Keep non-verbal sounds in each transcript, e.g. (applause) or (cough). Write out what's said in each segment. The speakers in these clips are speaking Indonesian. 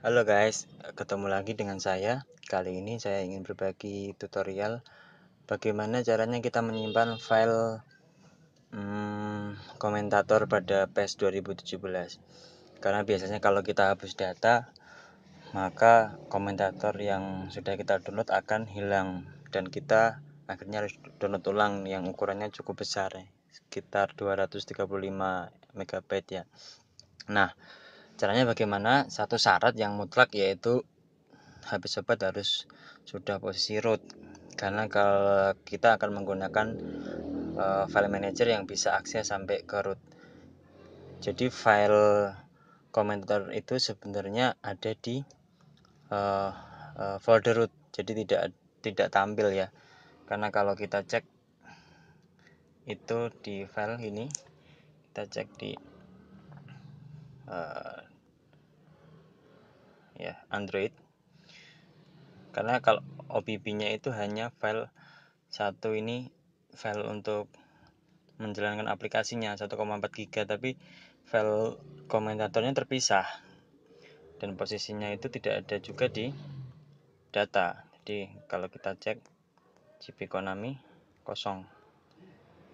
Halo guys, ketemu lagi dengan saya. Kali ini saya ingin berbagi tutorial bagaimana caranya kita menyimpan file hmm, komentator pada PES 2017. Karena biasanya kalau kita hapus data, maka komentator yang sudah kita download akan hilang dan kita akhirnya harus download ulang yang ukurannya cukup besar, sekitar 235 MB ya. Nah, Caranya bagaimana? Satu syarat yang mutlak yaitu habis sobat harus sudah posisi root karena kalau kita akan menggunakan uh, file manager yang bisa akses sampai ke root. Jadi file komentar itu sebenarnya ada di uh, uh, folder root. Jadi tidak tidak tampil ya. Karena kalau kita cek itu di file ini kita cek di ya Android karena kalau OBB-nya itu hanya file satu ini file untuk menjalankan aplikasinya 1,4 giga tapi file komentatornya terpisah dan posisinya itu tidak ada juga di data jadi kalau kita cek GP Konami kosong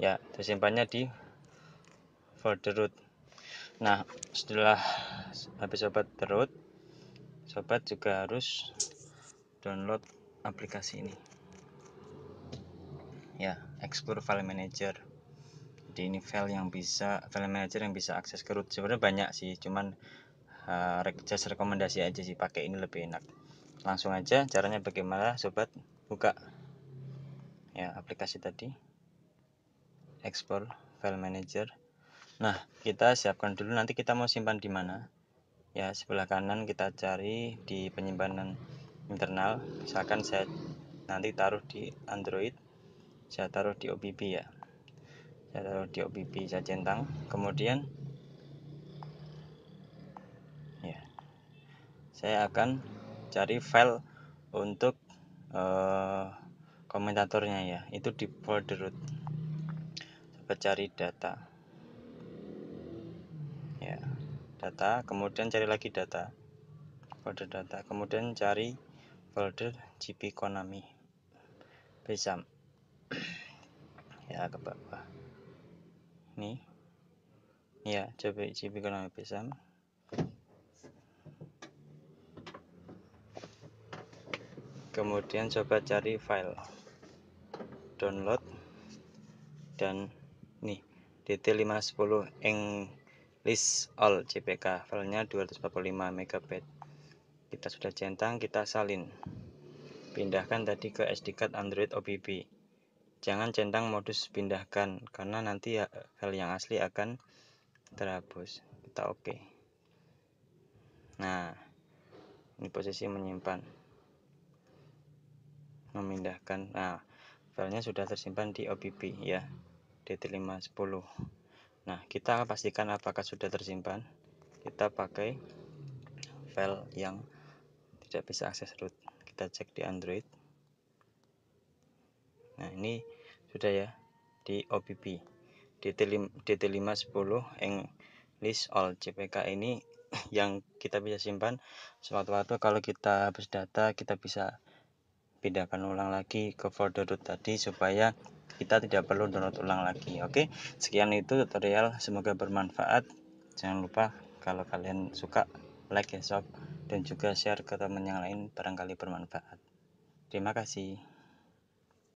ya tersimpannya di folder root nah setelah habis obat root sobat juga harus download aplikasi ini ya explore file manager jadi ini file yang bisa file manager yang bisa akses ke root sebenarnya banyak sih cuman uh, just rekomendasi aja sih pakai ini lebih enak langsung aja caranya bagaimana sobat buka ya aplikasi tadi explore file manager nah kita siapkan dulu nanti kita mau simpan di mana ya sebelah kanan kita cari di penyimpanan internal misalkan saya nanti taruh di Android saya taruh di OBB ya saya taruh di OBB saya centang kemudian ya saya akan cari file untuk eh, komentatornya ya itu di folder root coba cari data data kemudian cari lagi data folder data kemudian cari folder gp konami besam (clears throat) ya ke bawah ini ya coba gp konami besam kemudian coba cari file download dan nih dt510 eng list all cpk filenya 245 MB kita sudah centang kita salin pindahkan tadi ke SD card Android OBB jangan centang modus pindahkan karena nanti ya, file yang asli akan terhapus kita oke okay. nah ini posisi menyimpan memindahkan nah filenya sudah tersimpan di OBB ya DT510 Nah, kita pastikan apakah sudah tersimpan. Kita pakai file yang tidak bisa akses root. Kita cek di Android. Nah, ini sudah ya di OBB. DT510 English All CPK ini (clears throat) yang kita bisa simpan sewaktu-waktu kalau kita habis data kita bisa pindahkan ulang lagi ke folder root tadi supaya kita tidak perlu download ulang lagi oke sekian itu tutorial semoga bermanfaat jangan lupa kalau kalian suka like ya sob dan juga share ke teman yang lain barangkali bermanfaat terima kasih